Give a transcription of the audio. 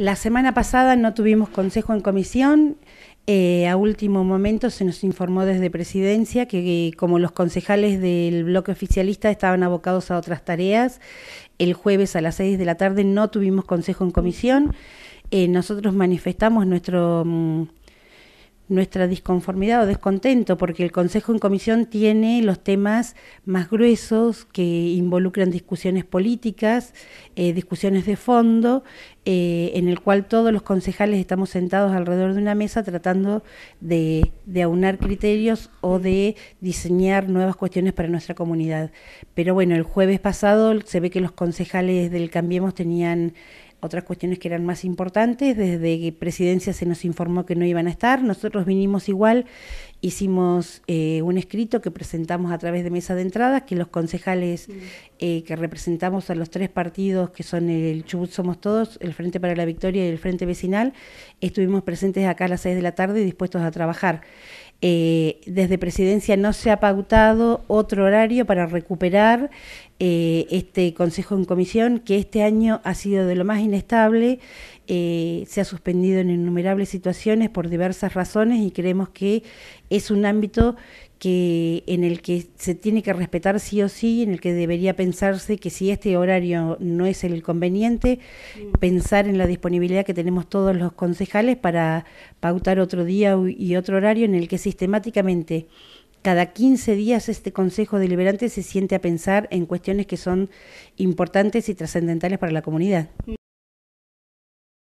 La semana pasada no tuvimos consejo en comisión. Eh, a último momento se nos informó desde presidencia que, como los concejales del bloque oficialista estaban abocados a otras tareas, el jueves a las 6 de la tarde no tuvimos consejo en comisión. Eh, nosotros manifestamos nuestro... Mm, nuestra disconformidad o descontento, porque el Consejo en Comisión tiene los temas más gruesos que involucran discusiones políticas, eh, discusiones de fondo, eh, en el cual todos los concejales estamos sentados alrededor de una mesa tratando de, de aunar criterios o de diseñar nuevas cuestiones para nuestra comunidad. Pero bueno, el jueves pasado se ve que los concejales del Cambiemos tenían otras cuestiones que eran más importantes. Desde que Presidencia se nos informó que no iban a estar, nosotros vinimos igual, hicimos eh, un escrito que presentamos a través de mesa de entrada, que los concejales eh, que representamos a los tres partidos, que son el Chubut Somos Todos, el Frente para la Victoria y el Frente Vecinal, estuvimos presentes acá a las 6 de la tarde y dispuestos a trabajar. Eh, desde Presidencia no se ha pautado otro horario para recuperar eh, este Consejo en Comisión, que este año ha sido de lo más inestable eh, se ha suspendido en innumerables situaciones por diversas razones y creemos que es un ámbito que en el que se tiene que respetar sí o sí, en el que debería pensarse que si este horario no es el conveniente, pensar en la disponibilidad que tenemos todos los concejales para pautar otro día y otro horario en el que sistemáticamente cada 15 días este Consejo Deliberante se siente a pensar en cuestiones que son importantes y trascendentales para la comunidad.